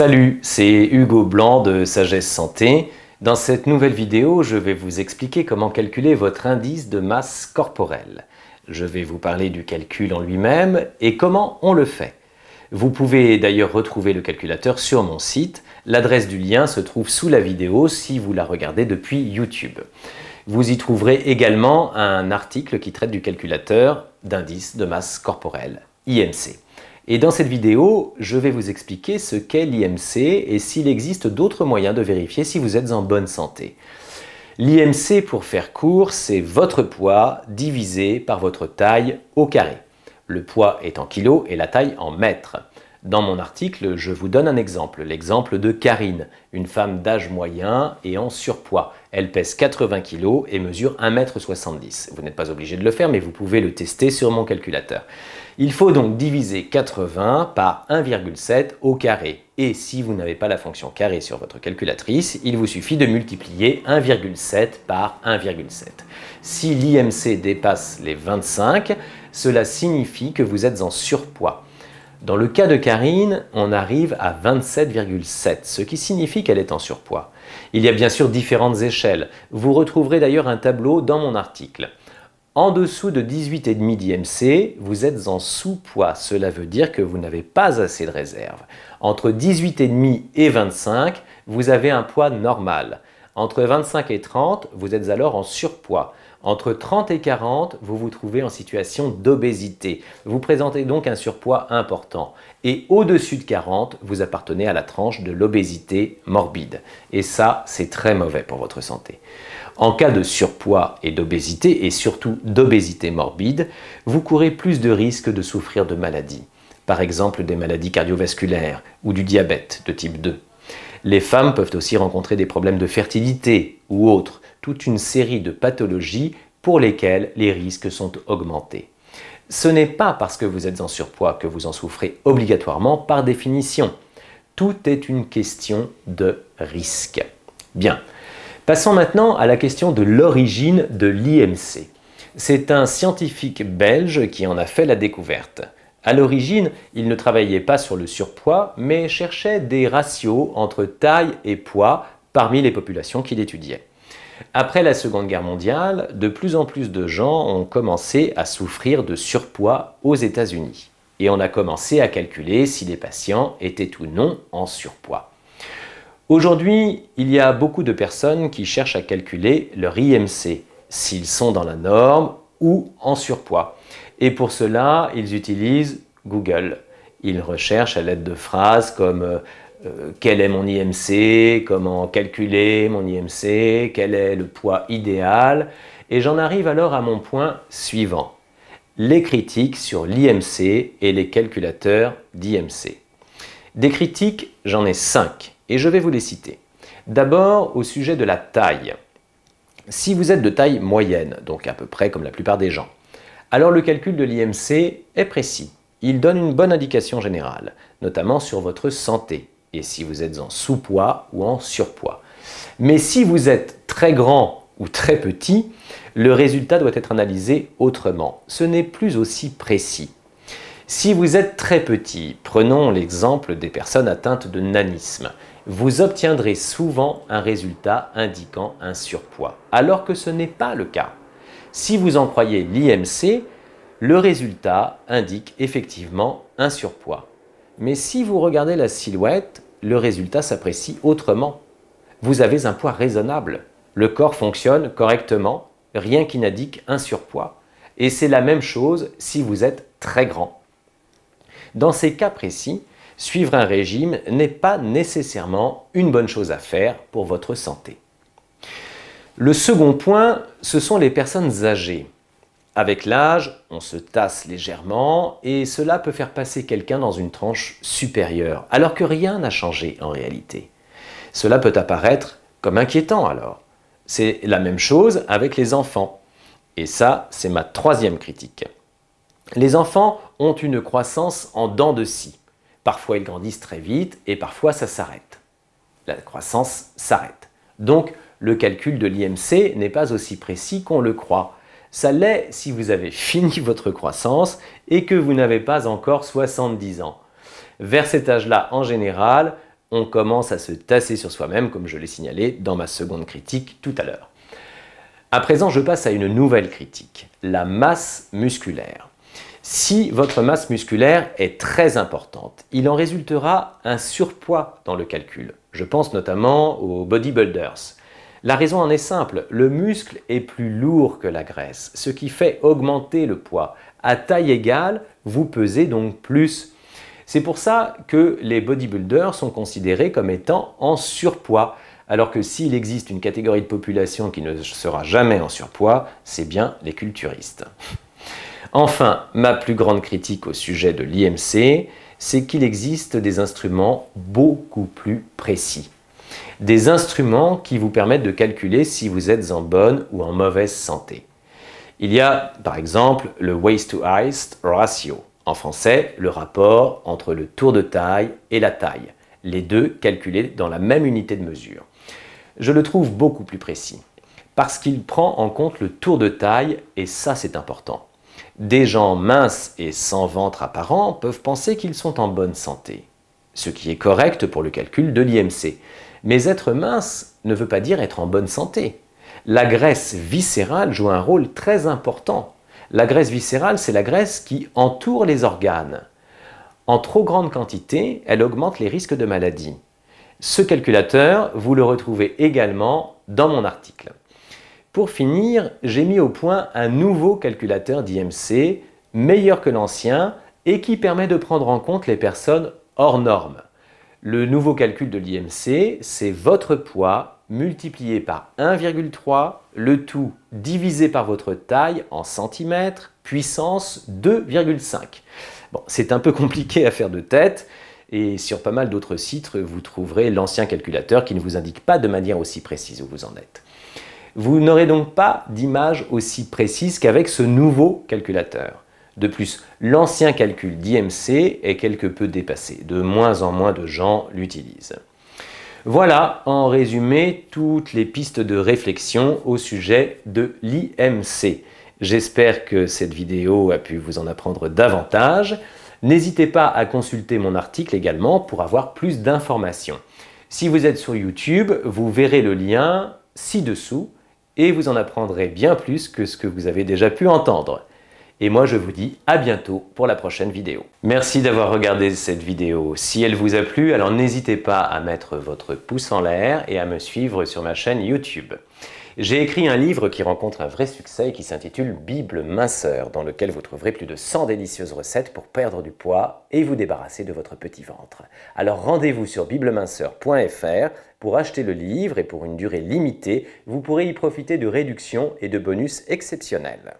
Salut, c'est Hugo Blanc de Sagesse Santé. Dans cette nouvelle vidéo, je vais vous expliquer comment calculer votre indice de masse corporelle. Je vais vous parler du calcul en lui-même et comment on le fait. Vous pouvez d'ailleurs retrouver le calculateur sur mon site. L'adresse du lien se trouve sous la vidéo si vous la regardez depuis YouTube. Vous y trouverez également un article qui traite du calculateur d'indice de masse corporelle, IMC. Et dans cette vidéo, je vais vous expliquer ce qu'est l'IMC et s'il existe d'autres moyens de vérifier si vous êtes en bonne santé. L'IMC, pour faire court, c'est votre poids divisé par votre taille au carré. Le poids est en kilos et la taille en mètres. Dans mon article, je vous donne un exemple, l'exemple de Karine, une femme d'âge moyen et en surpoids. Elle pèse 80 kg et mesure 1m70. Vous n'êtes pas obligé de le faire, mais vous pouvez le tester sur mon calculateur. Il faut donc diviser 80 par 1,7 au carré. Et si vous n'avez pas la fonction carré sur votre calculatrice, il vous suffit de multiplier 1,7 par 1,7. Si l'IMC dépasse les 25, cela signifie que vous êtes en surpoids. Dans le cas de Karine, on arrive à 27,7, ce qui signifie qu'elle est en surpoids. Il y a bien sûr différentes échelles. Vous retrouverez d'ailleurs un tableau dans mon article. En dessous de 18,5 d'IMC, vous êtes en sous-poids. Cela veut dire que vous n'avez pas assez de réserve. Entre 18,5 et 25, vous avez un poids normal. Entre 25 et 30, vous êtes alors en surpoids. Entre 30 et 40, vous vous trouvez en situation d'obésité. Vous présentez donc un surpoids important. Et au-dessus de 40, vous appartenez à la tranche de l'obésité morbide. Et ça, c'est très mauvais pour votre santé. En cas de surpoids et d'obésité, et surtout d'obésité morbide, vous courez plus de risques de souffrir de maladies, par exemple des maladies cardiovasculaires ou du diabète de type 2. Les femmes peuvent aussi rencontrer des problèmes de fertilité ou autres, toute une série de pathologies pour lesquelles les risques sont augmentés. Ce n'est pas parce que vous êtes en surpoids que vous en souffrez obligatoirement par définition. Tout est une question de risque. Bien. Passons maintenant à la question de l'origine de l'IMC. C'est un scientifique belge qui en a fait la découverte. À l'origine, il ne travaillait pas sur le surpoids, mais cherchait des ratios entre taille et poids parmi les populations qu'il étudiait. Après la Seconde Guerre mondiale, de plus en plus de gens ont commencé à souffrir de surpoids aux États-Unis. Et on a commencé à calculer si les patients étaient ou non en surpoids. Aujourd'hui, il y a beaucoup de personnes qui cherchent à calculer leur IMC, s'ils sont dans la norme ou en surpoids. Et pour cela, ils utilisent Google. Ils recherchent à l'aide de phrases comme euh, euh, quel est mon IMC, comment calculer mon IMC, quel est le poids idéal. Et j'en arrive alors à mon point suivant, les critiques sur l'IMC et les calculateurs d'IMC. Des critiques, j'en ai cinq, et je vais vous les citer. D'abord, au sujet de la taille. Si vous êtes de taille moyenne, donc à peu près comme la plupart des gens, alors le calcul de l'IMC est précis. Il donne une bonne indication générale, notamment sur votre santé et si vous êtes en sous-poids ou en surpoids. Mais si vous êtes très grand ou très petit, le résultat doit être analysé autrement. Ce n'est plus aussi précis. Si vous êtes très petit, prenons l'exemple des personnes atteintes de nanisme, vous obtiendrez souvent un résultat indiquant un surpoids, alors que ce n'est pas le cas. Si vous en croyez l'IMC, le résultat indique effectivement un surpoids. Mais si vous regardez la silhouette, le résultat s'apprécie autrement. Vous avez un poids raisonnable. Le corps fonctionne correctement, rien qui n'indique un surpoids. Et c'est la même chose si vous êtes très grand. Dans ces cas précis, suivre un régime n'est pas nécessairement une bonne chose à faire pour votre santé. Le second point, ce sont les personnes âgées. Avec l'âge, on se tasse légèrement et cela peut faire passer quelqu'un dans une tranche supérieure, alors que rien n'a changé en réalité. Cela peut apparaître comme inquiétant alors. C'est la même chose avec les enfants. Et ça, c'est ma troisième critique. Les enfants ont une croissance en dents de scie. Parfois ils grandissent très vite et parfois ça s'arrête. La croissance s'arrête. Donc le calcul de l'IMC n'est pas aussi précis qu'on le croit. Ça l'est si vous avez fini votre croissance et que vous n'avez pas encore 70 ans. Vers cet âge-là, en général, on commence à se tasser sur soi-même, comme je l'ai signalé dans ma seconde critique tout à l'heure. À présent, je passe à une nouvelle critique, la masse musculaire. Si votre masse musculaire est très importante, il en résultera un surpoids dans le calcul. Je pense notamment aux bodybuilders. La raison en est simple, le muscle est plus lourd que la graisse, ce qui fait augmenter le poids. À taille égale, vous pesez donc plus. C'est pour ça que les bodybuilders sont considérés comme étant en surpoids, alors que s'il existe une catégorie de population qui ne sera jamais en surpoids, c'est bien les culturistes. Enfin, ma plus grande critique au sujet de l'IMC, c'est qu'il existe des instruments beaucoup plus précis des instruments qui vous permettent de calculer si vous êtes en bonne ou en mauvaise santé. Il y a par exemple le waist to height ratio, en français le rapport entre le tour de taille et la taille, les deux calculés dans la même unité de mesure. Je le trouve beaucoup plus précis parce qu'il prend en compte le tour de taille et ça c'est important. Des gens minces et sans ventre apparent peuvent penser qu'ils sont en bonne santé, ce qui est correct pour le calcul de l'IMC. Mais être mince ne veut pas dire être en bonne santé. La graisse viscérale joue un rôle très important. La graisse viscérale, c'est la graisse qui entoure les organes. En trop grande quantité, elle augmente les risques de maladie. Ce calculateur, vous le retrouvez également dans mon article. Pour finir, j'ai mis au point un nouveau calculateur d'IMC, meilleur que l'ancien, et qui permet de prendre en compte les personnes hors normes. Le nouveau calcul de l'IMC, c'est votre poids multiplié par 1,3, le tout divisé par votre taille en centimètres, puissance 2,5. Bon, c'est un peu compliqué à faire de tête, et sur pas mal d'autres sites, vous trouverez l'ancien calculateur qui ne vous indique pas de manière aussi précise où vous en êtes. Vous n'aurez donc pas d'image aussi précise qu'avec ce nouveau calculateur. De plus, l'ancien calcul d'IMC est quelque peu dépassé, de moins en moins de gens l'utilisent. Voilà en résumé toutes les pistes de réflexion au sujet de l'IMC. J'espère que cette vidéo a pu vous en apprendre davantage. N'hésitez pas à consulter mon article également pour avoir plus d'informations. Si vous êtes sur YouTube, vous verrez le lien ci-dessous et vous en apprendrez bien plus que ce que vous avez déjà pu entendre. Et moi, je vous dis à bientôt pour la prochaine vidéo. Merci d'avoir regardé cette vidéo. Si elle vous a plu, alors n'hésitez pas à mettre votre pouce en l'air et à me suivre sur ma chaîne YouTube. J'ai écrit un livre qui rencontre un vrai succès et qui s'intitule Bible minceur, dans lequel vous trouverez plus de 100 délicieuses recettes pour perdre du poids et vous débarrasser de votre petit ventre. Alors rendez-vous sur bibleminceur.fr pour acheter le livre et pour une durée limitée, vous pourrez y profiter de réductions et de bonus exceptionnels.